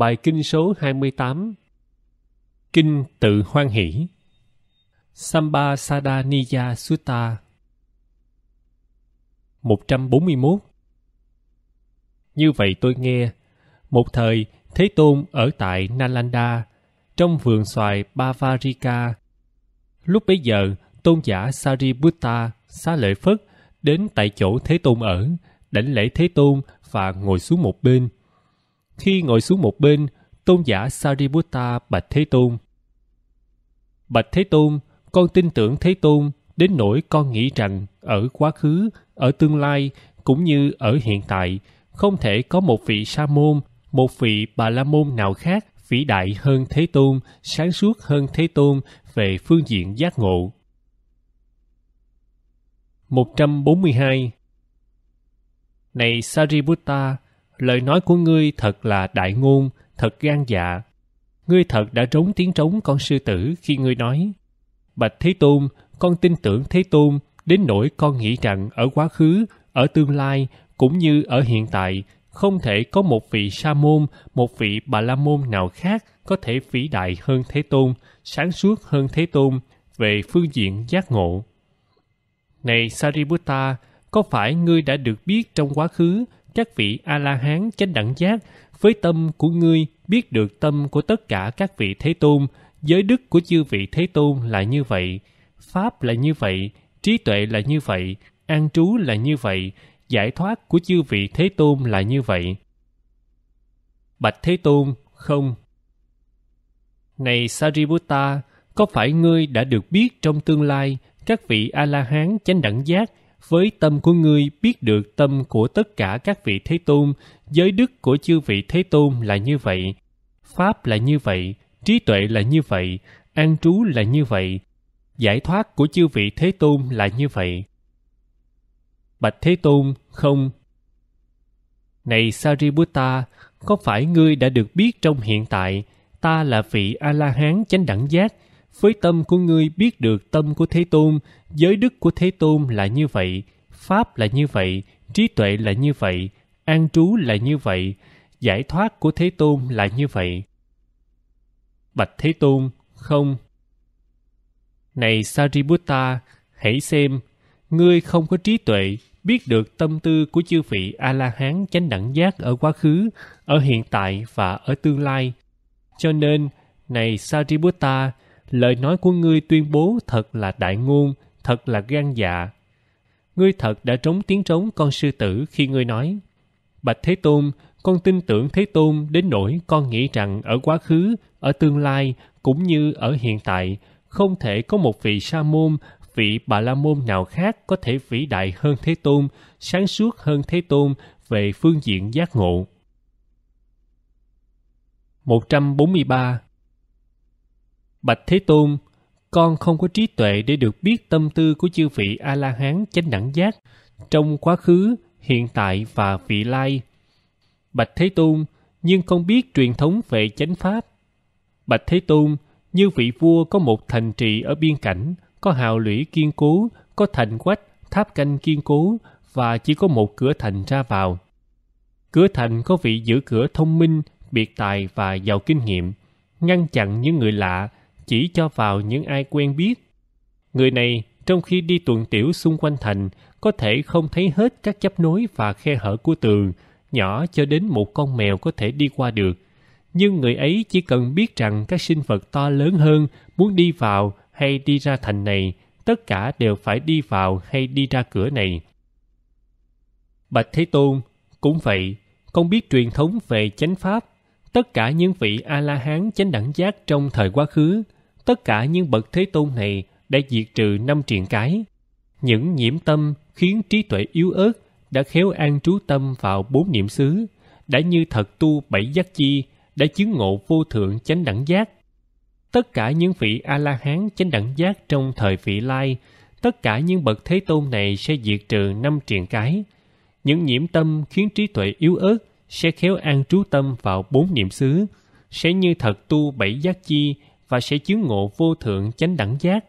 Bài kinh số 28 Kinh tự hoan hỷ Samba Sadaniya Sutta 141 Như vậy tôi nghe, một thời Thế Tôn ở tại Nalanda, trong vườn xoài Bavarika. Lúc bấy giờ, tôn giả Sariputta, xá lợi Phất, đến tại chỗ Thế Tôn ở, đảnh lễ Thế Tôn và ngồi xuống một bên – khi ngồi xuống một bên, tôn giả Sariputta bạch Thế Tôn. Bạch Thế Tôn, con tin tưởng Thế Tôn đến nỗi con nghĩ rằng ở quá khứ, ở tương lai cũng như ở hiện tại không thể có một vị sa môn, một vị bà la môn nào khác vĩ đại hơn Thế Tôn, sáng suốt hơn Thế Tôn về phương diện giác ngộ. 142 Này Sariputta, lời nói của ngươi thật là đại ngôn, thật gan dạ. Ngươi thật đã trống tiếng trống con sư tử khi ngươi nói. Bạch Thế Tôn, con tin tưởng Thế Tôn, đến nỗi con nghĩ rằng ở quá khứ, ở tương lai, cũng như ở hiện tại, không thể có một vị sa môn, một vị bà la môn nào khác có thể vĩ đại hơn Thế Tôn, sáng suốt hơn Thế Tôn về phương diện giác ngộ. Này Sariputta, có phải ngươi đã được biết trong quá khứ các vị A-la-hán chánh đẳng giác với tâm của ngươi biết được tâm của tất cả các vị Thế Tôn, giới đức của chư vị Thế Tôn là như vậy, Pháp là như vậy, trí tuệ là như vậy, an trú là như vậy, giải thoát của chư vị Thế Tôn là như vậy. Bạch Thế Tôn, không. Này Sariputta, có phải ngươi đã được biết trong tương lai các vị A-la-hán chánh đẳng giác với tâm của ngươi biết được tâm của tất cả các vị Thế Tôn, giới đức của chư vị Thế Tôn là như vậy, Pháp là như vậy, trí tuệ là như vậy, an trú là như vậy, giải thoát của chư vị Thế Tôn là như vậy. Bạch Thế Tôn, không. Này Sariputta, có phải ngươi đã được biết trong hiện tại, ta là vị A-la-hán chánh đẳng giác, với tâm của ngươi biết được tâm của Thế Tôn, giới đức của Thế Tôn là như vậy, pháp là như vậy, trí tuệ là như vậy, an trú là như vậy, giải thoát của Thế Tôn là như vậy. Bạch Thế Tôn, không. Này Sariputta, hãy xem, ngươi không có trí tuệ, biết được tâm tư của chư vị A-la-hán chánh đẳng giác ở quá khứ, ở hiện tại và ở tương lai. Cho nên, này Sariputta, lời nói của ngươi tuyên bố thật là đại ngôn, thật là gan dạ. Ngươi thật đã trống tiếng trống con sư tử khi ngươi nói. Bạch Thế Tôn, con tin tưởng Thế Tôn đến nỗi con nghĩ rằng ở quá khứ, ở tương lai cũng như ở hiện tại, không thể có một vị sa môn, vị bà la môn nào khác có thể vĩ đại hơn Thế Tôn, sáng suốt hơn Thế Tôn về phương diện giác ngộ. 143 Bạch Thế Tôn, con không có trí tuệ để được biết tâm tư của chư vị A-la-hán chánh đẳng giác trong quá khứ, hiện tại và vị lai. Bạch Thế Tôn, nhưng con biết truyền thống về chánh pháp. Bạch Thế Tôn, như vị vua có một thành trì ở biên cảnh, có hào lũy kiên cố, có thành quách, tháp canh kiên cố và chỉ có một cửa thành ra vào. Cửa thành có vị giữ cửa thông minh, biệt tài và giàu kinh nghiệm, ngăn chặn những người lạ chỉ cho vào những ai quen biết. Người này, trong khi đi tuần tiểu xung quanh thành, có thể không thấy hết các chấp nối và khe hở của tường, nhỏ cho đến một con mèo có thể đi qua được. Nhưng người ấy chỉ cần biết rằng các sinh vật to lớn hơn muốn đi vào hay đi ra thành này, tất cả đều phải đi vào hay đi ra cửa này. Bạch Thế Tôn, cũng vậy, con biết truyền thống về chánh pháp tất cả những vị a la hán chánh đẳng giác trong thời quá khứ tất cả những bậc thế tôn này đã diệt trừ năm triền cái. Những nhiễm tâm khiến trí tuệ yếu ớt đã khéo an trú tâm vào bốn niệm xứ, đã như thật tu bảy giác chi, đã chứng ngộ vô thượng chánh đẳng giác. Tất cả những vị A-la-hán chánh đẳng giác trong thời vị lai, tất cả những bậc thế tôn này sẽ diệt trừ năm triền cái. Những nhiễm tâm khiến trí tuệ yếu ớt sẽ khéo an trú tâm vào bốn niệm xứ, sẽ như thật tu bảy giác chi và sẽ chứng ngộ vô thượng chánh đẳng giác.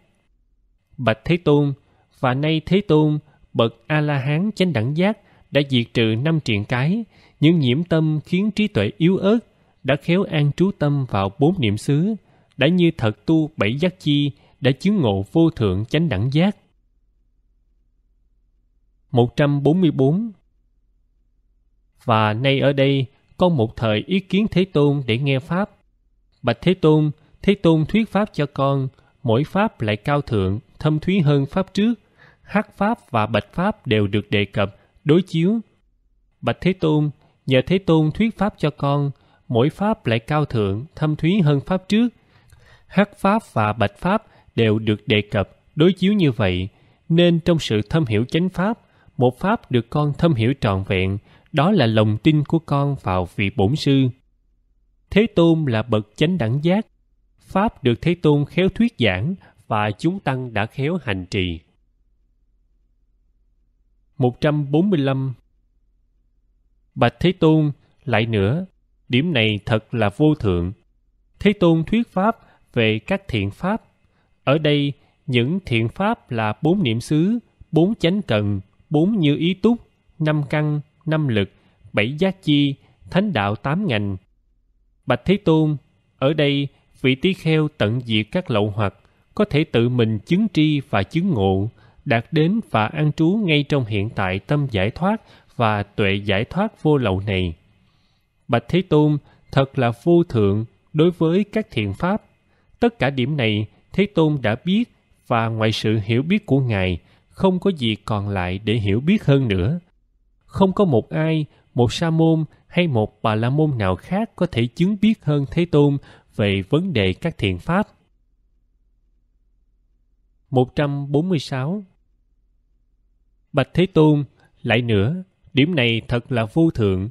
Bạch Thế Tôn, và nay Thế Tôn, bậc A-la-hán chánh đẳng giác đã diệt trừ năm triện cái, những nhiễm tâm khiến trí tuệ yếu ớt, đã khéo an trú tâm vào bốn niệm xứ, đã như thật tu bảy giác chi, đã chứng ngộ vô thượng chánh đẳng giác. 144 Và nay ở đây, con một thời ý kiến Thế Tôn để nghe Pháp. Bạch Thế Tôn, Thế Tôn thuyết pháp cho con, mỗi pháp lại cao thượng, thâm thúy hơn pháp trước. Hắc pháp và bạch pháp đều được đề cập, đối chiếu. Bạch Thế Tôn, nhờ Thế Tôn thuyết pháp cho con, mỗi pháp lại cao thượng, thâm thúy hơn pháp trước. Hắc pháp và bạch pháp đều được đề cập, đối chiếu như vậy, nên trong sự thâm hiểu chánh pháp, một pháp được con thâm hiểu trọn vẹn, đó là lòng tin của con vào vị bổn sư. Thế Tôn là bậc chánh đẳng giác, Pháp được Thế Tôn khéo thuyết giảng và chúng tăng đã khéo hành trì. 145 Bạch Thế Tôn, lại nữa, điểm này thật là vô thượng. Thế Tôn thuyết pháp về các thiện pháp. Ở đây, những thiện pháp là bốn niệm xứ, bốn chánh cần, bốn như ý túc, năm căn, năm lực, bảy giác chi, thánh đạo tám ngành. Bạch Thế Tôn, ở đây vị tỳ kheo tận diệt các lậu hoặc có thể tự mình chứng tri và chứng ngộ đạt đến và an trú ngay trong hiện tại tâm giải thoát và tuệ giải thoát vô lậu này bạch thế tôn thật là vô thượng đối với các thiện pháp tất cả điểm này thế tôn đã biết và ngoài sự hiểu biết của ngài không có gì còn lại để hiểu biết hơn nữa không có một ai một sa môn hay một bà la môn nào khác có thể chứng biết hơn thế tôn về vấn đề các thiện pháp. 146 Bạch Thế Tôn, lại nữa, điểm này thật là vô thượng.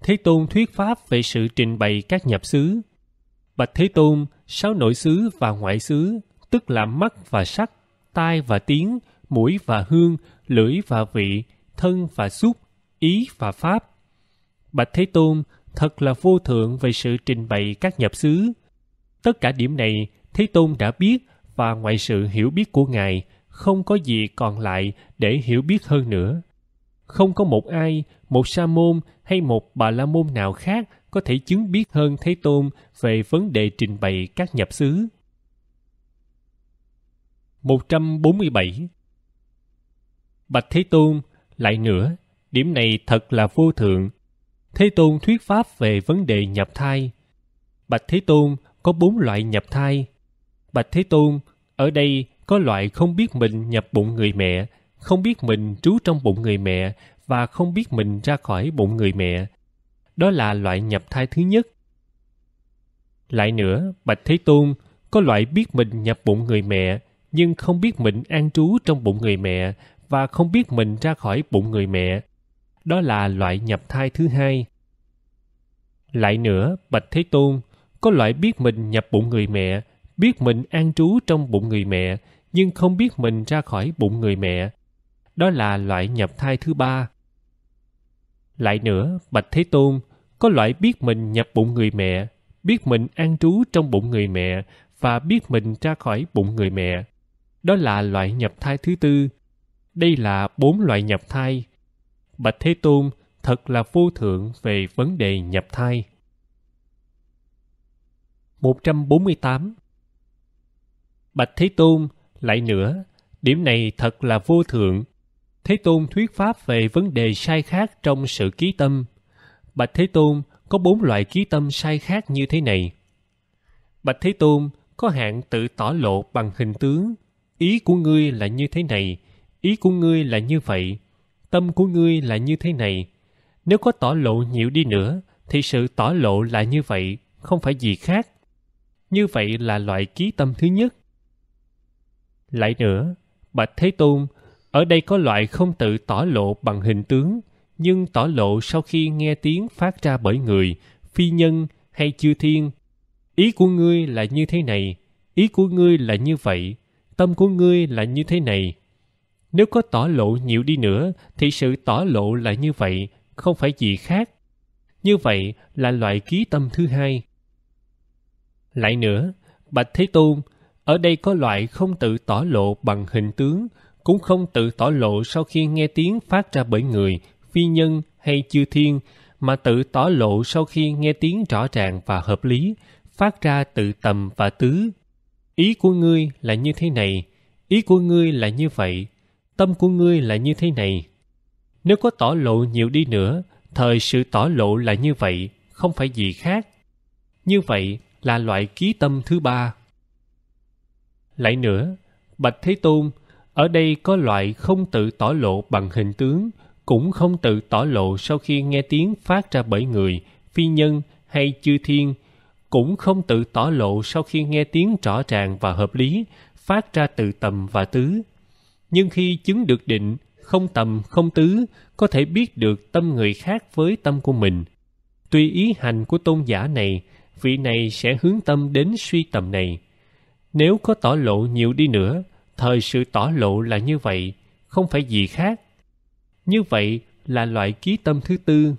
Thế Tôn thuyết pháp về sự trình bày các nhập xứ. Bạch Thế Tôn, sáu nội xứ và ngoại xứ, tức là mắt và sắc, tai và tiếng, mũi và hương, lưỡi và vị, thân và xúc, ý và pháp. Bạch Thế Tôn, thật là vô thượng về sự trình bày các nhập xứ. Tất cả điểm này, Thế Tôn đã biết và ngoại sự hiểu biết của Ngài không có gì còn lại để hiểu biết hơn nữa. Không có một ai, một sa môn hay một bà la môn nào khác có thể chứng biết hơn Thế Tôn về vấn đề trình bày các nhập xứ. 147 Bạch Thế Tôn, lại nữa, điểm này thật là vô thượng Thế Tôn thuyết pháp về vấn đề nhập thai. Bạch Thế Tôn có bốn loại nhập thai. Bạch Thế Tôn, ở đây có loại không biết mình nhập bụng người mẹ, không biết mình trú trong bụng người mẹ và không biết mình ra khỏi bụng người mẹ. Đó là loại nhập thai thứ nhất. Lại nữa, Bạch Thế Tôn có loại biết mình nhập bụng người mẹ nhưng không biết mình an trú trong bụng người mẹ và không biết mình ra khỏi bụng người mẹ đó là loại nhập thai thứ hai. Lại nữa, Bạch Thế Tôn, có loại biết mình nhập bụng người mẹ, biết mình an trú trong bụng người mẹ, nhưng không biết mình ra khỏi bụng người mẹ. Đó là loại nhập thai thứ ba. Lại nữa, Bạch Thế Tôn, có loại biết mình nhập bụng người mẹ, biết mình an trú trong bụng người mẹ và biết mình ra khỏi bụng người mẹ. Đó là loại nhập thai thứ tư. Đây là bốn loại nhập thai Bạch Thế Tôn thật là vô thượng về vấn đề nhập thai. 148 Bạch Thế Tôn, lại nữa, điểm này thật là vô thượng. Thế Tôn thuyết pháp về vấn đề sai khác trong sự ký tâm. Bạch Thế Tôn có bốn loại ký tâm sai khác như thế này. Bạch Thế Tôn có hạn tự tỏ lộ bằng hình tướng. Ý của ngươi là như thế này, ý của ngươi là như vậy, tâm của ngươi là như thế này. Nếu có tỏ lộ nhiều đi nữa, thì sự tỏ lộ là như vậy, không phải gì khác. Như vậy là loại ký tâm thứ nhất. Lại nữa, Bạch Thế Tôn, ở đây có loại không tự tỏ lộ bằng hình tướng, nhưng tỏ lộ sau khi nghe tiếng phát ra bởi người, phi nhân hay chư thiên. Ý của ngươi là như thế này, ý của ngươi là như vậy, tâm của ngươi là như thế này, nếu có tỏ lộ nhiều đi nữa thì sự tỏ lộ là như vậy, không phải gì khác. Như vậy là loại ký tâm thứ hai. Lại nữa, Bạch Thế Tôn, ở đây có loại không tự tỏ lộ bằng hình tướng, cũng không tự tỏ lộ sau khi nghe tiếng phát ra bởi người, phi nhân hay chư thiên, mà tự tỏ lộ sau khi nghe tiếng rõ ràng và hợp lý, phát ra từ tầm và tứ. Ý của ngươi là như thế này, ý của ngươi là như vậy, tâm của ngươi là như thế này. Nếu có tỏ lộ nhiều đi nữa, thời sự tỏ lộ là như vậy, không phải gì khác. Như vậy là loại ký tâm thứ ba. Lại nữa, Bạch Thế Tôn, ở đây có loại không tự tỏ lộ bằng hình tướng, cũng không tự tỏ lộ sau khi nghe tiếng phát ra bởi người, phi nhân hay chư thiên, cũng không tự tỏ lộ sau khi nghe tiếng rõ ràng và hợp lý, phát ra từ tầm và tứ nhưng khi chứng được định không tầm không tứ có thể biết được tâm người khác với tâm của mình tùy ý hành của tôn giả này vị này sẽ hướng tâm đến suy tầm này nếu có tỏ lộ nhiều đi nữa thời sự tỏ lộ là như vậy không phải gì khác như vậy là loại ký tâm thứ tư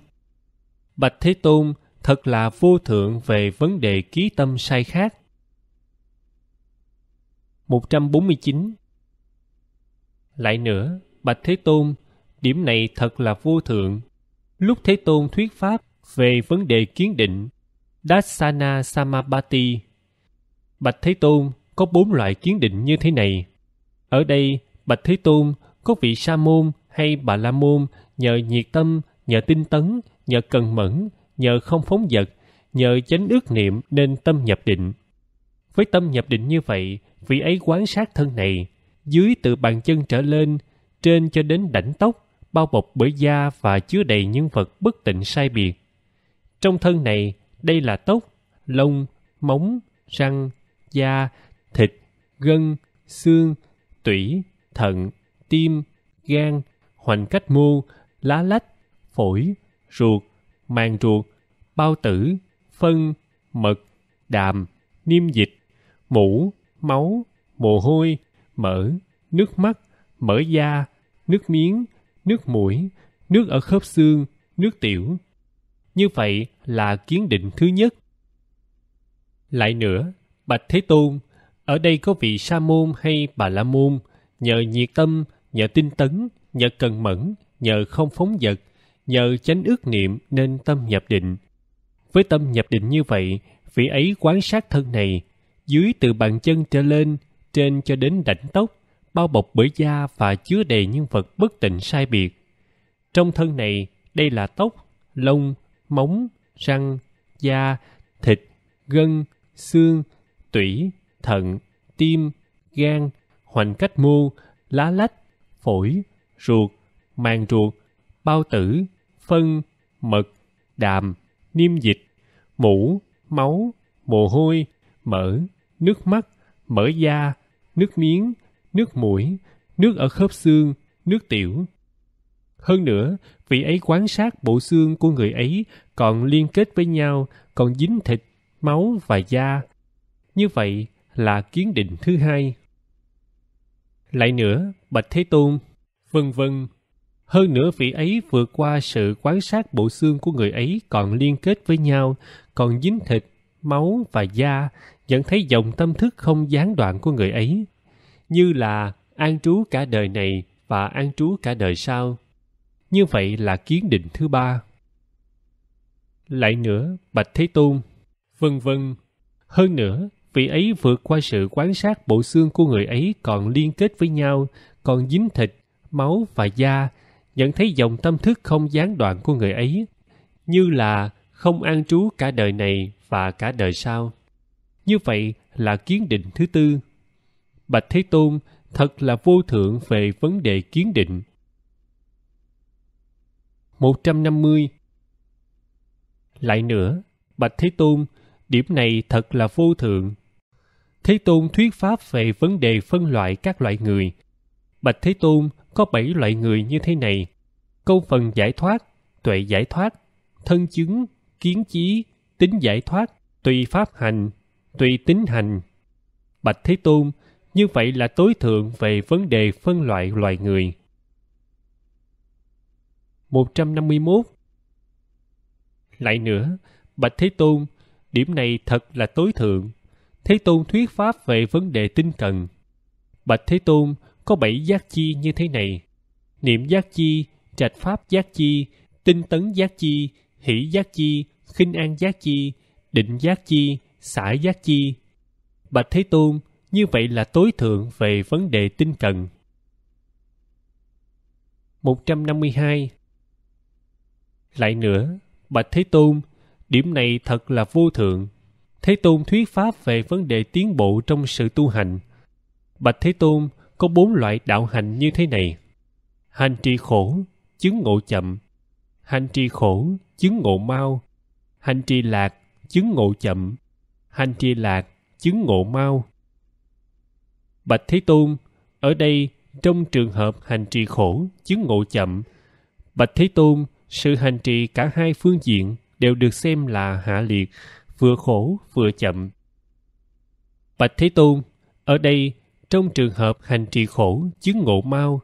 bạch thế tôn thật là vô thượng về vấn đề ký tâm sai khác 149 lại nữa, Bạch Thế Tôn, điểm này thật là vô thượng. Lúc Thế Tôn thuyết pháp về vấn đề kiến định, Dasana samapati, Bạch Thế Tôn có bốn loại kiến định như thế này. Ở đây, Bạch Thế Tôn có vị sa môn hay bà la môn nhờ nhiệt tâm, nhờ tinh tấn, nhờ cần mẫn, nhờ không phóng vật, nhờ chánh ước niệm nên tâm nhập định. Với tâm nhập định như vậy, vị ấy quán sát thân này, dưới từ bàn chân trở lên, trên cho đến đảnh tóc, bao bọc bởi da và chứa đầy những vật bất tịnh sai biệt. Trong thân này, đây là tóc, lông, móng, răng, da, thịt, gân, xương, tủy, thận, tim, gan, hoành cách mô, lá lách, phổi, ruột, màng ruột, bao tử, phân, mật, đàm niêm dịch, mũ, máu, mồ hôi, mỡ, nước mắt, mỡ da, nước miếng, nước mũi, nước ở khớp xương, nước tiểu. Như vậy là kiến định thứ nhất. Lại nữa, Bạch Thế Tôn, ở đây có vị Sa Môn hay Bà La Môn, nhờ nhiệt tâm, nhờ tinh tấn, nhờ cần mẫn, nhờ không phóng vật, nhờ chánh ước niệm nên tâm nhập định. Với tâm nhập định như vậy, vị ấy quán sát thân này, dưới từ bàn chân trở lên trên cho đến đảnh tóc, bao bọc bởi da và chứa đầy nhân vật bất tịnh sai biệt. Trong thân này, đây là tóc, lông, móng, răng, da, thịt, gân, xương, tủy, thận, tim, gan, hoành cách mô, lá lách, phổi, ruột, màng ruột, bao tử, phân, mật, đàm, niêm dịch, mũ, máu, mồ hôi, mỡ, nước mắt, mỡ da, nước miếng, nước mũi, nước ở khớp xương, nước tiểu. Hơn nữa, vị ấy quan sát bộ xương của người ấy còn liên kết với nhau, còn dính thịt, máu và da. Như vậy là kiến định thứ hai. Lại nữa, Bạch Thế Tôn, vân vân. Hơn nữa vị ấy vượt qua sự quan sát bộ xương của người ấy còn liên kết với nhau, còn dính thịt, máu và da vẫn thấy dòng tâm thức không gián đoạn của người ấy như là an trú cả đời này và an trú cả đời sau như vậy là kiến định thứ ba lại nữa bạch thế tôn vân vân hơn nữa vị ấy vượt qua sự quan sát bộ xương của người ấy còn liên kết với nhau còn dính thịt máu và da nhận thấy dòng tâm thức không gián đoạn của người ấy như là không an trú cả đời này và cả đời sau như vậy là kiến định thứ tư bạch thế tôn thật là vô thượng về vấn đề kiến định 150 Lại nữa, Bạch Thế Tôn, điểm này thật là vô thượng. Thế Tôn thuyết pháp về vấn đề phân loại các loại người. Bạch Thế Tôn có bảy loại người như thế này. Câu phần giải thoát, tuệ giải thoát, thân chứng, kiến chí, tính giải thoát, tùy pháp hành, tùy tính hành. Bạch Thế Tôn như vậy là tối thượng về vấn đề phân loại loài người. 151 Lại nữa, Bạch Thế Tôn, điểm này thật là tối thượng. Thế Tôn thuyết pháp về vấn đề tinh cần. Bạch Thế Tôn có bảy giác chi như thế này. Niệm giác chi, trạch pháp giác chi, tinh tấn giác chi, hỷ giác chi, khinh an giác chi, định giác chi, xả giác chi. Bạch Thế Tôn, như vậy là tối thượng về vấn đề tinh cần. 152 Lại nữa, Bạch Thế Tôn, điểm này thật là vô thượng. Thế Tôn thuyết pháp về vấn đề tiến bộ trong sự tu hành. Bạch Thế Tôn có bốn loại đạo hành như thế này. Hành trì khổ, chứng ngộ chậm. Hành trì khổ, chứng ngộ mau. Hành trì lạc, chứng ngộ chậm hành trì lạc, chứng ngộ mau. Bạch Thế Tôn, ở đây trong trường hợp hành trì khổ, chứng ngộ chậm, Bạch Thế Tôn, sự hành trì cả hai phương diện đều được xem là hạ liệt, vừa khổ vừa chậm. Bạch Thế Tôn, ở đây trong trường hợp hành trì khổ chứng ngộ mau,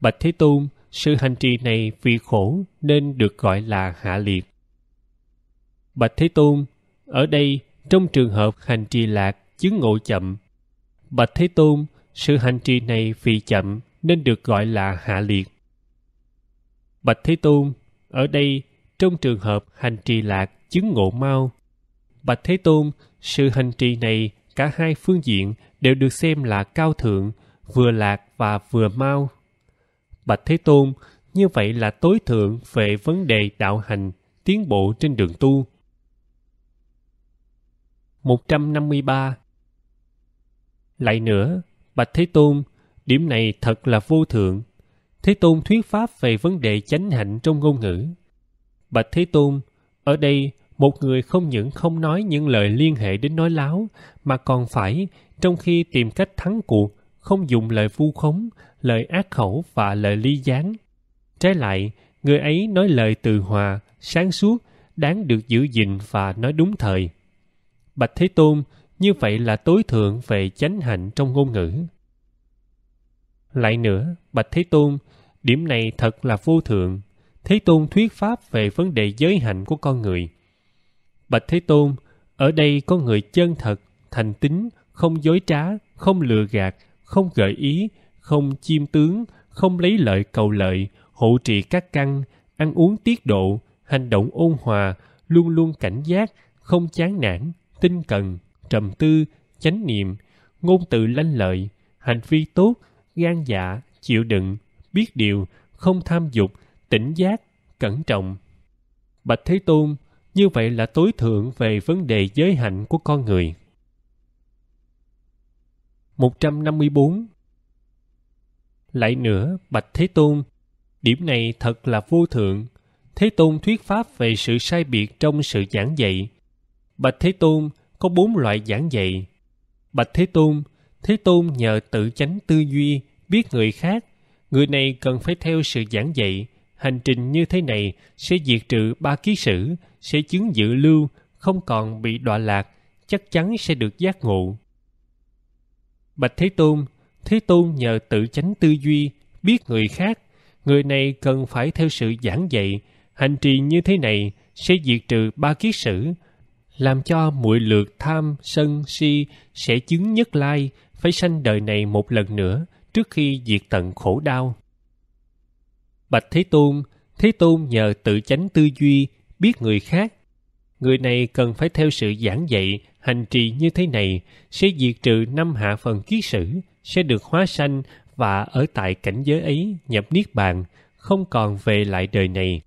Bạch Thế Tôn, sự hành trì này vì khổ nên được gọi là hạ liệt. Bạch Thế Tôn, ở đây trong trường hợp hành trì lạc chứng ngộ chậm bạch thế tôn sự hành trì này vì chậm nên được gọi là hạ liệt bạch thế tôn ở đây trong trường hợp hành trì lạc chứng ngộ mau bạch thế tôn sự hành trì này cả hai phương diện đều được xem là cao thượng vừa lạc và vừa mau bạch thế tôn như vậy là tối thượng về vấn đề đạo hành tiến bộ trên đường tu 153 Lại nữa, Bạch Thế Tôn, điểm này thật là vô thượng. Thế Tôn thuyết pháp về vấn đề chánh hạnh trong ngôn ngữ. Bạch Thế Tôn, ở đây một người không những không nói những lời liên hệ đến nói láo, mà còn phải, trong khi tìm cách thắng cuộc, không dùng lời vu khống, lời ác khẩu và lời ly gián. Trái lại, người ấy nói lời từ hòa, sáng suốt, đáng được giữ gìn và nói đúng thời. Bạch Thế Tôn như vậy là tối thượng về chánh hạnh trong ngôn ngữ. Lại nữa, Bạch Thế Tôn, điểm này thật là vô thượng. Thế Tôn thuyết pháp về vấn đề giới hạnh của con người. Bạch Thế Tôn, ở đây có người chân thật, thành tín, không dối trá, không lừa gạt, không gợi ý, không chiêm tướng, không lấy lợi cầu lợi, hộ trì các căn, ăn uống tiết độ, hành động ôn hòa, luôn luôn cảnh giác, không chán nản, tinh cần trầm tư chánh niệm ngôn từ lanh lợi hành vi tốt gan dạ chịu đựng biết điều không tham dục tỉnh giác cẩn trọng bạch thế tôn như vậy là tối thượng về vấn đề giới hạnh của con người 154 Lại nữa, Bạch Thế Tôn, điểm này thật là vô thượng. Thế Tôn thuyết pháp về sự sai biệt trong sự giảng dạy, Bạch Thế Tôn có bốn loại giảng dạy. Bạch Thế Tôn, Thế Tôn nhờ tự chánh tư duy, biết người khác. Người này cần phải theo sự giảng dạy. Hành trình như thế này sẽ diệt trừ ba ký sử, sẽ chứng dự lưu, không còn bị đọa lạc, chắc chắn sẽ được giác ngộ. Bạch Thế Tôn, Thế Tôn nhờ tự chánh tư duy, biết người khác. Người này cần phải theo sự giảng dạy, hành trì như thế này sẽ diệt trừ ba kiết sử, làm cho muội lượt tham sân si sẽ chứng nhất lai phải sanh đời này một lần nữa trước khi diệt tận khổ đau bạch thế tôn thế tôn nhờ tự chánh tư duy biết người khác người này cần phải theo sự giảng dạy hành trì như thế này sẽ diệt trừ năm hạ phần kiết sử sẽ được hóa sanh và ở tại cảnh giới ấy nhập niết bàn không còn về lại đời này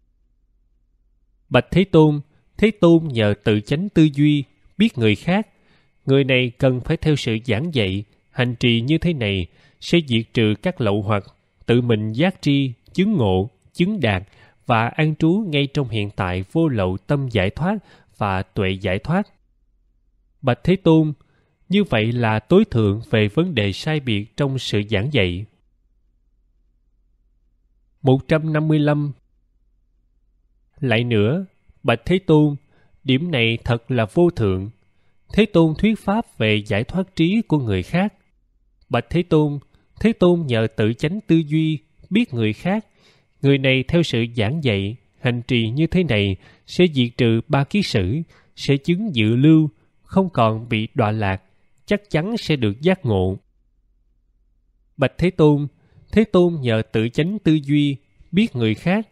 bạch thế tôn Thế Tôn nhờ tự chánh tư duy, biết người khác, người này cần phải theo sự giảng dạy, hành trì như thế này sẽ diệt trừ các lậu hoặc, tự mình giác tri, chứng ngộ, chứng đạt và an trú ngay trong hiện tại vô lậu tâm giải thoát và tuệ giải thoát. Bạch Thế Tôn, như vậy là tối thượng về vấn đề sai biệt trong sự giảng dạy. 155 Lại nữa, Bạch Thế Tôn, điểm này thật là vô thượng. Thế Tôn thuyết pháp về giải thoát trí của người khác. Bạch Thế Tôn, Thế Tôn nhờ tự chánh tư duy, biết người khác, người này theo sự giảng dạy, hành trì như thế này sẽ diệt trừ ba ký sử, sẽ chứng dự lưu, không còn bị đọa lạc, chắc chắn sẽ được giác ngộ. Bạch Thế Tôn, Thế Tôn nhờ tự chánh tư duy, biết người khác.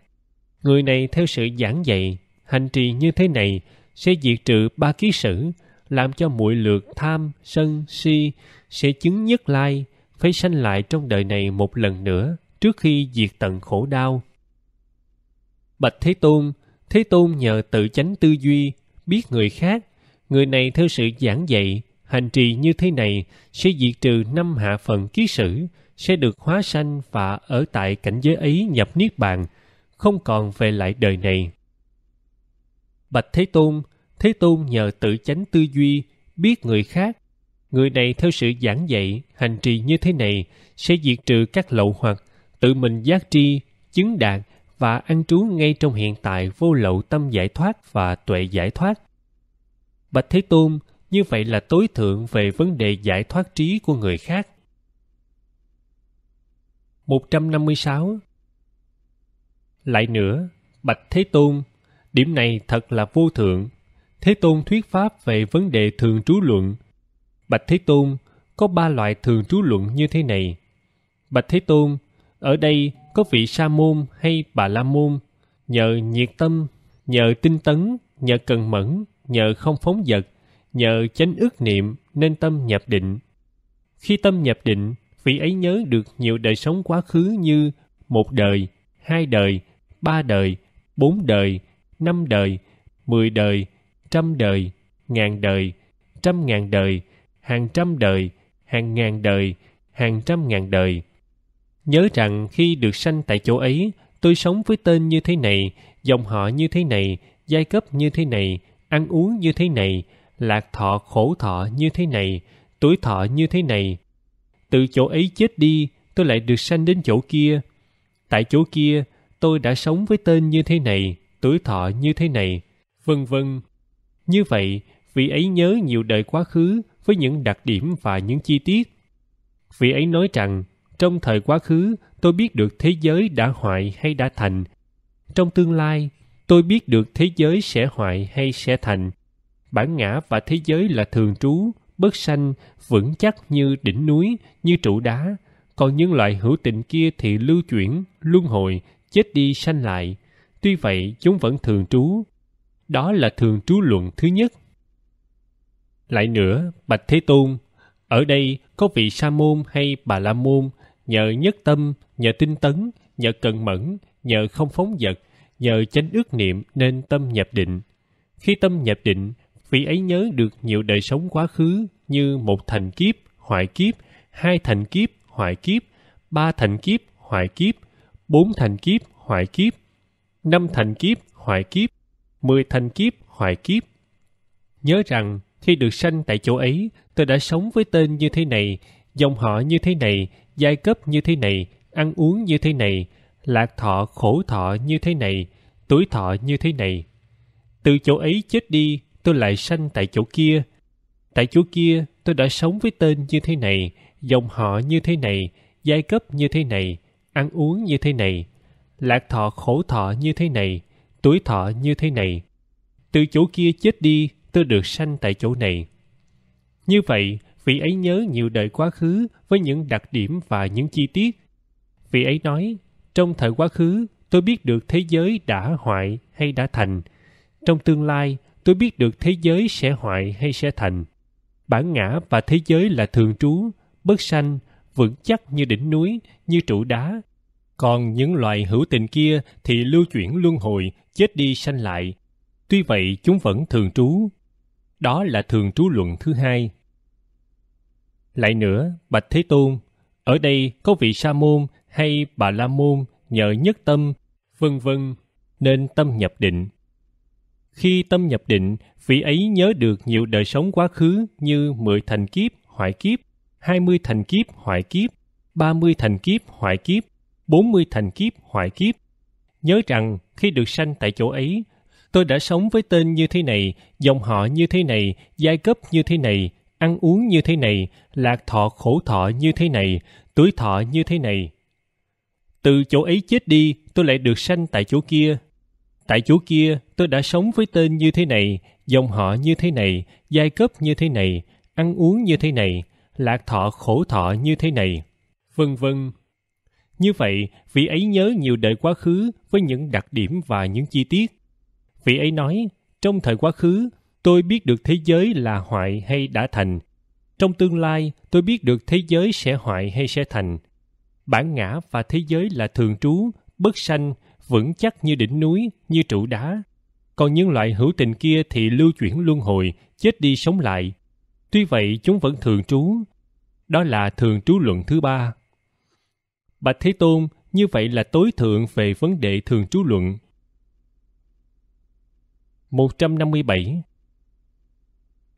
Người này theo sự giảng dạy, hành trì như thế này sẽ diệt trừ ba ký sử làm cho muội lược tham sân si sẽ chứng nhất lai phải sanh lại trong đời này một lần nữa trước khi diệt tận khổ đau bạch thế tôn thế tôn nhờ tự chánh tư duy biết người khác người này theo sự giảng dạy hành trì như thế này sẽ diệt trừ năm hạ phần ký sử sẽ được hóa sanh và ở tại cảnh giới ấy nhập niết bàn không còn về lại đời này Bạch Thế Tôn, Thế Tôn nhờ tự chánh tư duy, biết người khác. Người này theo sự giảng dạy, hành trì như thế này sẽ diệt trừ các lậu hoặc, tự mình giác tri, chứng đạt và ăn trú ngay trong hiện tại vô lậu tâm giải thoát và tuệ giải thoát. Bạch Thế Tôn, như vậy là tối thượng về vấn đề giải thoát trí của người khác. 156 Lại nữa, Bạch Thế Tôn, Điểm này thật là vô thượng. Thế Tôn thuyết pháp về vấn đề thường trú luận. Bạch Thế Tôn, có ba loại thường trú luận như thế này. Bạch Thế Tôn, ở đây có vị sa môn hay bà la môn nhờ nhiệt tâm nhờ tinh tấn nhờ cần mẫn nhờ không phóng dật nhờ chánh ước niệm nên tâm nhập định khi tâm nhập định vị ấy nhớ được nhiều đời sống quá khứ như một đời hai đời ba đời bốn đời năm đời, mười đời, trăm đời, ngàn đời, trăm ngàn đời, hàng trăm đời, hàng ngàn đời, hàng trăm ngàn đời. Nhớ rằng khi được sanh tại chỗ ấy, tôi sống với tên như thế này, dòng họ như thế này, giai cấp như thế này, ăn uống như thế này, lạc thọ khổ thọ như thế này, tuổi thọ như thế này. Từ chỗ ấy chết đi, tôi lại được sanh đến chỗ kia. Tại chỗ kia, tôi đã sống với tên như thế này tuổi thọ như thế này, vân vân. Như vậy, vị ấy nhớ nhiều đời quá khứ với những đặc điểm và những chi tiết. Vị ấy nói rằng, trong thời quá khứ tôi biết được thế giới đã hoại hay đã thành. Trong tương lai, tôi biết được thế giới sẽ hoại hay sẽ thành. Bản ngã và thế giới là thường trú, bất sanh, vững chắc như đỉnh núi, như trụ đá. Còn những loại hữu tình kia thì lưu chuyển, luân hồi, chết đi sanh lại – tuy vậy chúng vẫn thường trú. Đó là thường trú luận thứ nhất. Lại nữa, Bạch Thế Tôn, ở đây có vị Sa môn hay Bà La môn nhờ nhất tâm, nhờ tinh tấn, nhờ cần mẫn, nhờ không phóng vật, nhờ chánh ước niệm nên tâm nhập định. Khi tâm nhập định, vị ấy nhớ được nhiều đời sống quá khứ như một thành kiếp, hoại kiếp, hai thành kiếp, hoại kiếp, ba thành kiếp, hoại kiếp, bốn thành kiếp, hoại kiếp, năm thành kiếp hoại kiếp, mười thành kiếp hoại kiếp. Nhớ rằng khi được sanh tại chỗ ấy, tôi đã sống với tên như thế này, dòng họ như thế này, giai cấp như thế này, ăn uống như thế này, lạc thọ khổ thọ như thế này, tuổi thọ như thế này. Từ chỗ ấy chết đi, tôi lại sanh tại chỗ kia. Tại chỗ kia, tôi đã sống với tên như thế này, dòng họ như thế này, giai cấp như thế này, ăn uống như thế này, lạc thọ khổ thọ như thế này, tuổi thọ như thế này. Từ chỗ kia chết đi, tôi được sanh tại chỗ này. Như vậy, vị ấy nhớ nhiều đời quá khứ với những đặc điểm và những chi tiết. Vị ấy nói, trong thời quá khứ, tôi biết được thế giới đã hoại hay đã thành. Trong tương lai, tôi biết được thế giới sẽ hoại hay sẽ thành. Bản ngã và thế giới là thường trú, bất sanh, vững chắc như đỉnh núi, như trụ đá, còn những loài hữu tình kia thì lưu chuyển luân hồi chết đi sanh lại tuy vậy chúng vẫn thường trú đó là thường trú luận thứ hai lại nữa bạch thế tôn ở đây có vị sa môn hay bà la môn nhờ nhất tâm vân vân nên tâm nhập định khi tâm nhập định vị ấy nhớ được nhiều đời sống quá khứ như mười thành kiếp hoại kiếp hai mươi thành kiếp hoại kiếp ba mươi thành kiếp hoại kiếp 40 thành kiếp hoại kiếp. Nhớ rằng khi được sanh tại chỗ ấy, tôi đã sống với tên như thế này, dòng họ như thế này, giai cấp như thế này, ăn uống như thế này, lạc thọ khổ thọ như thế này, tuổi thọ như thế này. Từ chỗ ấy chết đi, tôi lại được sanh tại chỗ kia. Tại chỗ kia, tôi đã sống với tên như thế này, dòng họ như thế này, giai cấp như thế này, ăn uống như thế này, lạc thọ khổ thọ như thế này, vân vân như vậy, vị ấy nhớ nhiều đời quá khứ với những đặc điểm và những chi tiết. Vị ấy nói, trong thời quá khứ, tôi biết được thế giới là hoại hay đã thành. Trong tương lai, tôi biết được thế giới sẽ hoại hay sẽ thành. Bản ngã và thế giới là thường trú, bất sanh, vững chắc như đỉnh núi, như trụ đá. Còn những loại hữu tình kia thì lưu chuyển luân hồi, chết đi sống lại. Tuy vậy, chúng vẫn thường trú. Đó là thường trú luận thứ ba Bạch Thế Tôn như vậy là tối thượng về vấn đề thường trú luận. 157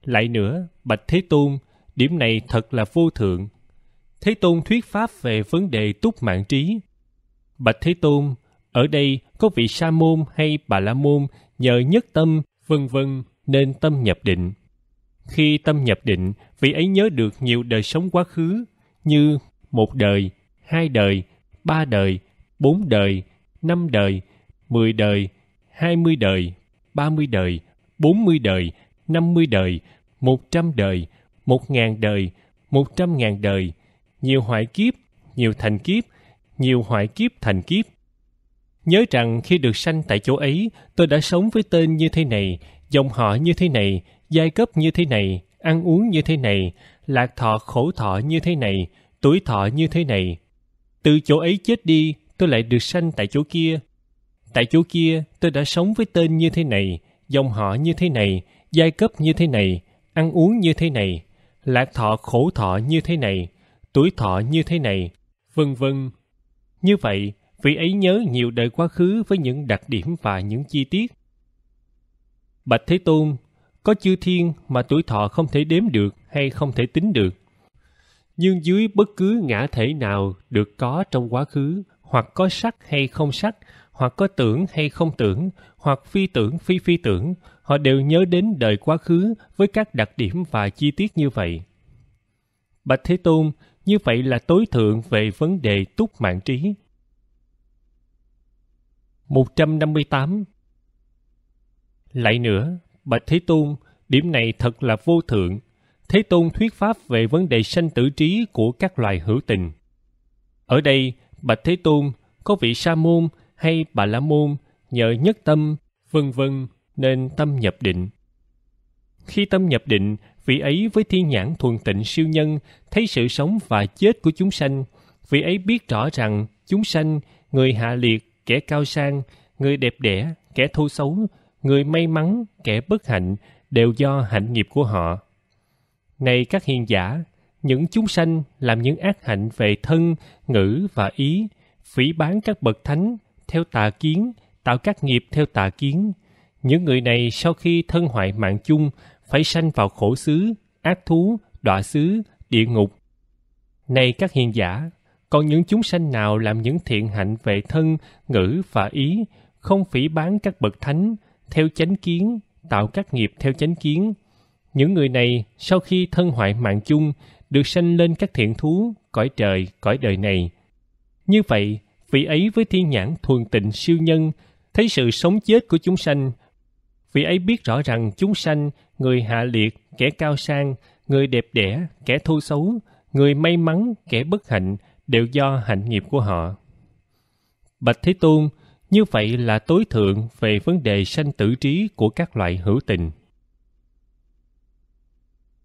Lại nữa, Bạch Thế Tôn, điểm này thật là vô thượng. Thế Tôn thuyết pháp về vấn đề túc mạng trí. Bạch Thế Tôn, ở đây có vị sa môn hay bà la môn nhờ nhất tâm, vân vân nên tâm nhập định. Khi tâm nhập định, vị ấy nhớ được nhiều đời sống quá khứ như một đời, hai đời, ba đời, bốn đời, năm đời, mười đời, hai mươi đời, ba mươi đời, bốn mươi đời, năm mươi đời, một trăm đời, một ngàn đời, một trăm ngàn đời, nhiều hoại kiếp, nhiều thành kiếp, nhiều hoại kiếp thành kiếp. Nhớ rằng khi được sanh tại chỗ ấy, tôi đã sống với tên như thế này, dòng họ như thế này, giai cấp như thế này, ăn uống như thế này, lạc thọ khổ thọ như thế này, tuổi thọ như thế này, từ chỗ ấy chết đi, tôi lại được sanh tại chỗ kia. Tại chỗ kia, tôi đã sống với tên như thế này, dòng họ như thế này, giai cấp như thế này, ăn uống như thế này, lạc thọ khổ thọ như thế này, tuổi thọ như thế này, vân vân. Như vậy, vị ấy nhớ nhiều đời quá khứ với những đặc điểm và những chi tiết. Bạch Thế Tôn, có chư thiên mà tuổi thọ không thể đếm được hay không thể tính được nhưng dưới bất cứ ngã thể nào được có trong quá khứ hoặc có sắc hay không sắc hoặc có tưởng hay không tưởng hoặc phi tưởng phi phi tưởng họ đều nhớ đến đời quá khứ với các đặc điểm và chi tiết như vậy bạch thế tôn như vậy là tối thượng về vấn đề túc mạng trí 158 Lại nữa, Bạch Thế Tôn, điểm này thật là vô thượng, Thế Tôn thuyết pháp về vấn đề sanh tử trí của các loài hữu tình. Ở đây, Bạch Thế Tôn, có vị Sa môn hay Bà La môn nhờ nhất tâm, vân vân nên tâm nhập định. Khi tâm nhập định, vị ấy với thiên nhãn thuần tịnh siêu nhân thấy sự sống và chết của chúng sanh, vị ấy biết rõ rằng chúng sanh, người hạ liệt, kẻ cao sang, người đẹp đẽ, kẻ thô xấu, người may mắn, kẻ bất hạnh đều do hạnh nghiệp của họ này các hiền giả, những chúng sanh làm những ác hạnh về thân, ngữ và ý, phỉ bán các bậc thánh theo tà kiến, tạo các nghiệp theo tà kiến. Những người này sau khi thân hoại mạng chung phải sanh vào khổ xứ, ác thú, đọa xứ, địa ngục. Này các hiền giả, còn những chúng sanh nào làm những thiện hạnh về thân, ngữ và ý, không phỉ bán các bậc thánh, theo chánh kiến, tạo các nghiệp theo chánh kiến, những người này sau khi thân hoại mạng chung được sanh lên các thiện thú, cõi trời, cõi đời này. Như vậy, vị ấy với thiên nhãn thuần tịnh siêu nhân, thấy sự sống chết của chúng sanh. Vị ấy biết rõ rằng chúng sanh, người hạ liệt, kẻ cao sang, người đẹp đẽ, kẻ thô xấu, người may mắn, kẻ bất hạnh đều do hạnh nghiệp của họ. Bạch Thế Tôn, như vậy là tối thượng về vấn đề sanh tử trí của các loại hữu tình.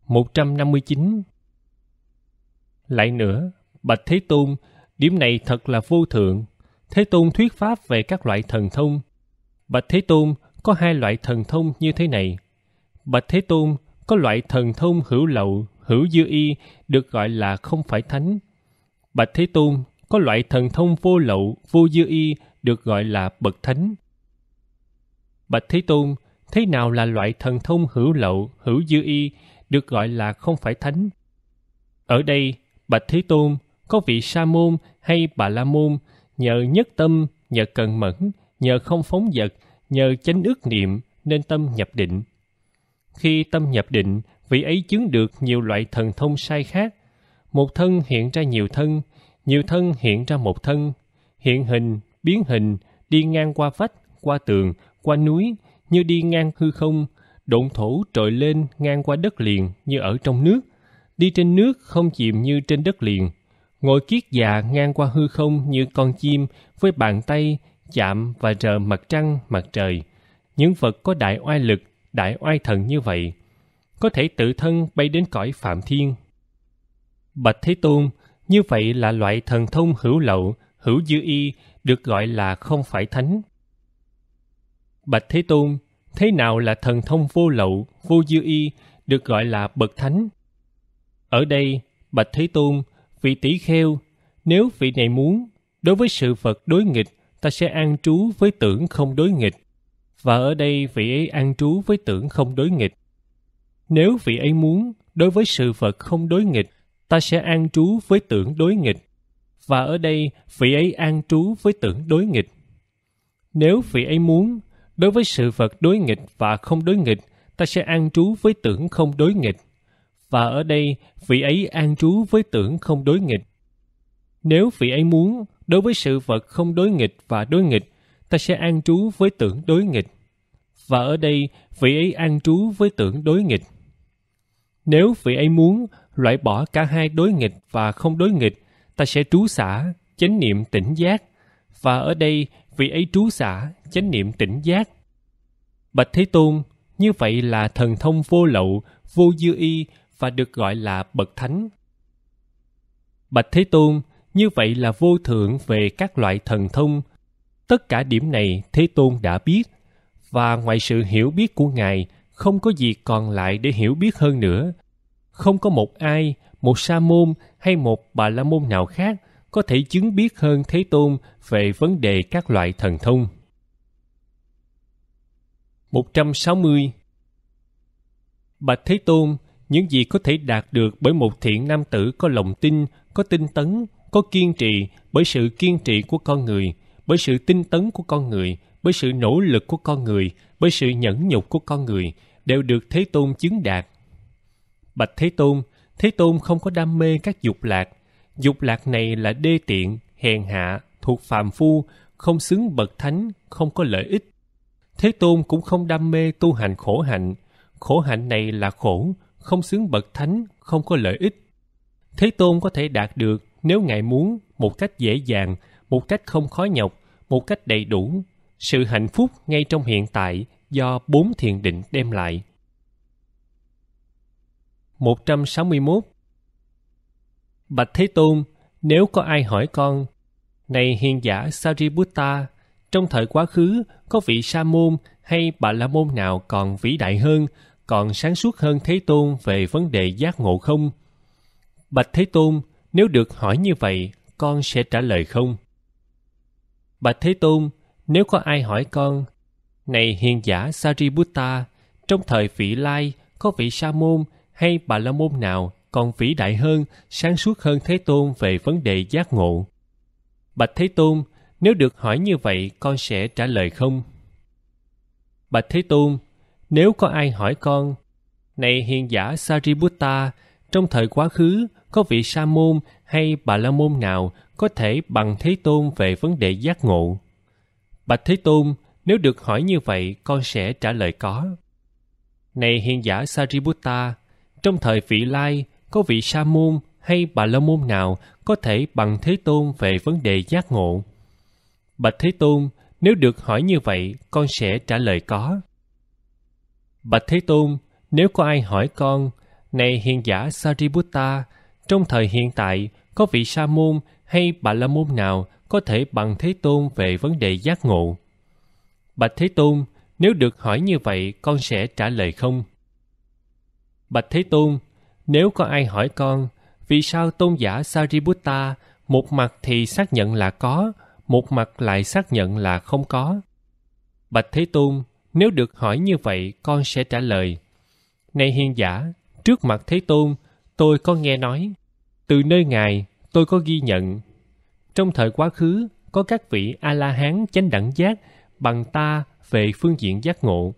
159 Lại nữa, Bạch Thế Tôn, điểm này thật là vô thượng. Thế Tôn thuyết pháp về các loại thần thông. Bạch Thế Tôn có hai loại thần thông như thế này. Bạch Thế Tôn có loại thần thông hữu lậu, hữu dư y được gọi là không phải thánh. Bạch Thế Tôn có loại thần thông vô lậu, vô dư y được gọi là bậc thánh. Bạch Thế Tôn, thế nào là loại thần thông hữu lậu, hữu dư y được gọi là không phải thánh. Ở đây, Bạch Thế Tôn có vị sa môn hay bà la môn nhờ nhất tâm, nhờ cần mẫn, nhờ không phóng dật, nhờ chánh ước niệm nên tâm nhập định. Khi tâm nhập định, vị ấy chứng được nhiều loại thần thông sai khác. Một thân hiện ra nhiều thân, nhiều thân hiện ra một thân, hiện hình, biến hình, đi ngang qua vách, qua tường, qua núi, như đi ngang hư không, độn thổ trồi lên ngang qua đất liền như ở trong nước, đi trên nước không chìm như trên đất liền, ngồi kiết già ngang qua hư không như con chim với bàn tay chạm và rờ mặt trăng, mặt trời. Những vật có đại oai lực, đại oai thần như vậy, có thể tự thân bay đến cõi Phạm Thiên. Bạch Thế Tôn, như vậy là loại thần thông hữu lậu, hữu dư y, được gọi là không phải thánh. Bạch Thế Tôn, thế nào là thần thông vô lậu, vô dư y, được gọi là bậc thánh. Ở đây, Bạch Thế Tôn, vị tỷ kheo, nếu vị này muốn, đối với sự vật đối nghịch, ta sẽ an trú với tưởng không đối nghịch. Và ở đây vị ấy an trú với tưởng không đối nghịch. Nếu vị ấy muốn, đối với sự vật không đối nghịch, ta sẽ an trú với tưởng đối nghịch. Và ở đây vị ấy an trú với tưởng đối nghịch. Nếu vị ấy muốn, Đối với sự vật đối nghịch và không đối nghịch, ta sẽ an trú với tưởng không đối nghịch. Và ở đây, vị ấy an trú với tưởng không đối nghịch. Nếu vị ấy muốn, đối với sự vật không đối nghịch và đối nghịch, ta sẽ an trú với tưởng đối nghịch. Và ở đây, vị ấy an trú với tưởng đối nghịch. Nếu vị ấy muốn, loại bỏ cả hai đối nghịch và không đối nghịch, ta sẽ trú xả, chánh niệm tỉnh giác. Và ở đây, vì ấy trú xả chánh niệm tỉnh giác bạch thế tôn như vậy là thần thông vô lậu vô dư y và được gọi là bậc thánh bạch thế tôn như vậy là vô thượng về các loại thần thông tất cả điểm này thế tôn đã biết và ngoài sự hiểu biết của ngài không có gì còn lại để hiểu biết hơn nữa không có một ai một sa môn hay một bà la môn nào khác có thể chứng biết hơn Thế Tôn về vấn đề các loại thần thông. 160 Bạch Thế Tôn, những gì có thể đạt được bởi một thiện nam tử có lòng tin, có tinh tấn, có kiên trì, bởi sự kiên trì của con người, bởi sự tinh tấn của con người, bởi sự nỗ lực của con người, bởi sự nhẫn nhục của con người, đều được Thế Tôn chứng đạt. Bạch Thế Tôn, Thế Tôn không có đam mê các dục lạc, Dục lạc này là đê tiện, hèn hạ, thuộc phàm phu, không xứng bậc thánh, không có lợi ích. Thế Tôn cũng không đam mê tu hành khổ hạnh. Khổ hạnh này là khổ, không xứng bậc thánh, không có lợi ích. Thế Tôn có thể đạt được nếu Ngài muốn một cách dễ dàng, một cách không khó nhọc, một cách đầy đủ. Sự hạnh phúc ngay trong hiện tại do bốn thiền định đem lại. 161 Bạch Thế Tôn, nếu có ai hỏi con, này hiền giả Sariputta, trong thời quá khứ có vị sa môn hay bà la môn nào còn vĩ đại hơn, còn sáng suốt hơn Thế Tôn về vấn đề giác ngộ không? Bạch Thế Tôn, nếu được hỏi như vậy, con sẽ trả lời không? Bạch Thế Tôn, nếu có ai hỏi con, này hiền giả Sariputta, trong thời vị lai có vị sa môn hay bà la môn nào còn vĩ đại hơn, sáng suốt hơn Thế Tôn về vấn đề giác ngộ. Bạch Thế Tôn, nếu được hỏi như vậy con sẽ trả lời không? Bạch Thế Tôn, nếu có ai hỏi con, này hiền giả Sariputta, trong thời quá khứ có vị sa môn hay bà la môn nào có thể bằng Thế Tôn về vấn đề giác ngộ? Bạch Thế Tôn, nếu được hỏi như vậy con sẽ trả lời có. Này hiền giả Sariputta, trong thời vị lai có vị sa môn hay bà la môn nào có thể bằng thế tôn về vấn đề giác ngộ bạch thế tôn nếu được hỏi như vậy con sẽ trả lời có bạch thế tôn nếu có ai hỏi con này hiền giả sariputta trong thời hiện tại có vị sa môn hay bà la môn nào có thể bằng thế tôn về vấn đề giác ngộ bạch thế tôn nếu được hỏi như vậy con sẽ trả lời không bạch thế tôn nếu có ai hỏi con, vì sao tôn giả Sariputta một mặt thì xác nhận là có, một mặt lại xác nhận là không có? Bạch Thế Tôn, nếu được hỏi như vậy, con sẽ trả lời. Này hiền giả, trước mặt Thế Tôn, tôi có nghe nói. Từ nơi Ngài, tôi có ghi nhận. Trong thời quá khứ, có các vị A-la-hán chánh đẳng giác bằng ta về phương diện giác ngộ.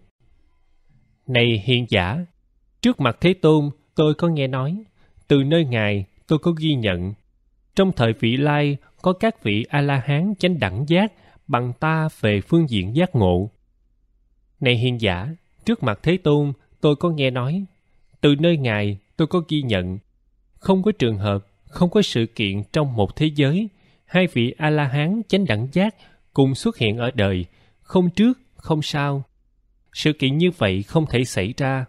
Này hiền giả, trước mặt Thế Tôn, Tôi có nghe nói, từ nơi Ngài tôi có ghi nhận, trong thời vị lai có các vị A-la-hán chánh đẳng giác bằng ta về phương diện giác ngộ. Này hiền giả, trước mặt Thế Tôn tôi có nghe nói, từ nơi Ngài tôi có ghi nhận, không có trường hợp, không có sự kiện trong một thế giới, hai vị A-la-hán chánh đẳng giác cùng xuất hiện ở đời, không trước, không sau. Sự kiện như vậy không thể xảy ra.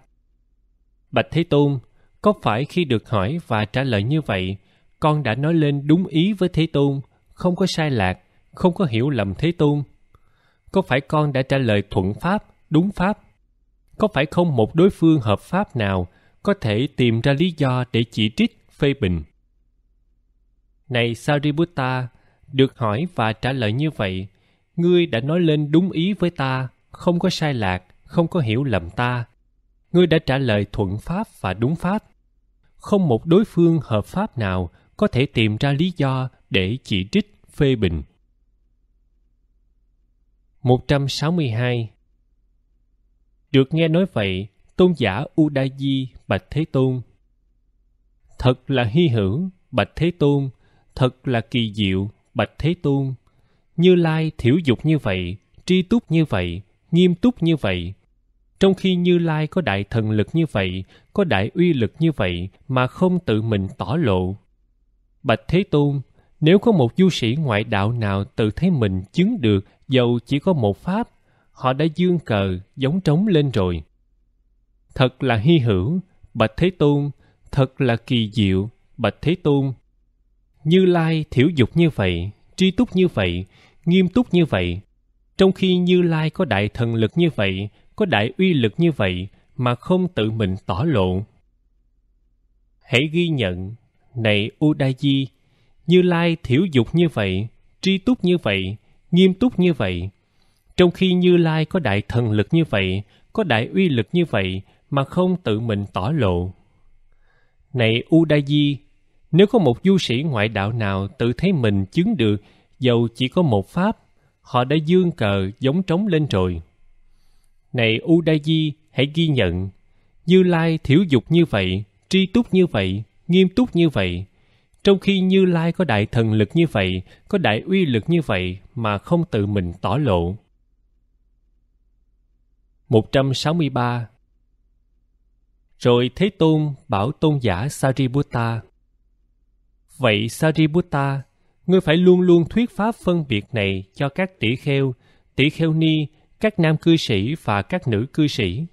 Bạch Thế Tôn, có phải khi được hỏi và trả lời như vậy con đã nói lên đúng ý với thế tôn không có sai lạc không có hiểu lầm thế tôn có phải con đã trả lời thuận pháp đúng pháp có phải không một đối phương hợp pháp nào có thể tìm ra lý do để chỉ trích phê bình này sariputta được hỏi và trả lời như vậy ngươi đã nói lên đúng ý với ta không có sai lạc không có hiểu lầm ta ngươi đã trả lời thuận pháp và đúng pháp. Không một đối phương hợp pháp nào có thể tìm ra lý do để chỉ trích, phê bình. 162 Được nghe nói vậy, tôn giả Udayi Bạch Thế Tôn Thật là hy hữu, Bạch Thế Tôn, thật là kỳ diệu, Bạch Thế Tôn. Như Lai thiểu dục như vậy, tri túc như vậy, nghiêm túc như vậy, trong khi Như Lai có đại thần lực như vậy, có đại uy lực như vậy mà không tự mình tỏ lộ. Bạch Thế Tôn, nếu có một du sĩ ngoại đạo nào tự thấy mình chứng được dầu chỉ có một pháp, họ đã dương cờ, giống trống lên rồi. Thật là hy hữu, Bạch Thế Tôn, thật là kỳ diệu, Bạch Thế Tôn. Như Lai thiểu dục như vậy, tri túc như vậy, nghiêm túc như vậy. Trong khi Như Lai có đại thần lực như vậy có đại uy lực như vậy mà không tự mình tỏ lộ. Hãy ghi nhận, này Udayi, Như Lai thiểu dục như vậy, tri túc như vậy, nghiêm túc như vậy. Trong khi Như Lai có đại thần lực như vậy, có đại uy lực như vậy mà không tự mình tỏ lộ. Này Udayi, nếu có một du sĩ ngoại đạo nào tự thấy mình chứng được dầu chỉ có một pháp, họ đã dương cờ giống trống lên rồi này Udayi, hãy ghi nhận. Như Lai thiểu dục như vậy, tri túc như vậy, nghiêm túc như vậy. Trong khi Như Lai có đại thần lực như vậy, có đại uy lực như vậy mà không tự mình tỏ lộ. 163 Rồi Thế Tôn bảo tôn giả Sariputta Vậy Sariputta, ngươi phải luôn luôn thuyết pháp phân biệt này cho các tỷ kheo, tỷ kheo ni các nam cư sĩ và các nữ cư sĩ.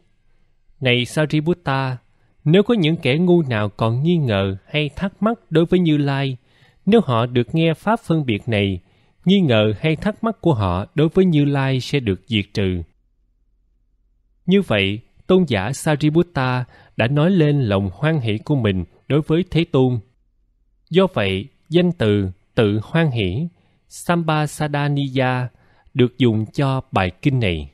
Này Sariputta, nếu có những kẻ ngu nào còn nghi ngờ hay thắc mắc đối với Như Lai, nếu họ được nghe pháp phân biệt này, nghi ngờ hay thắc mắc của họ đối với Như Lai sẽ được diệt trừ. Như vậy, tôn giả Sariputta đã nói lên lòng hoan hỷ của mình đối với Thế Tôn. Do vậy, danh từ tự hoan hỷ, Sambasadaniya được dùng cho bài kinh này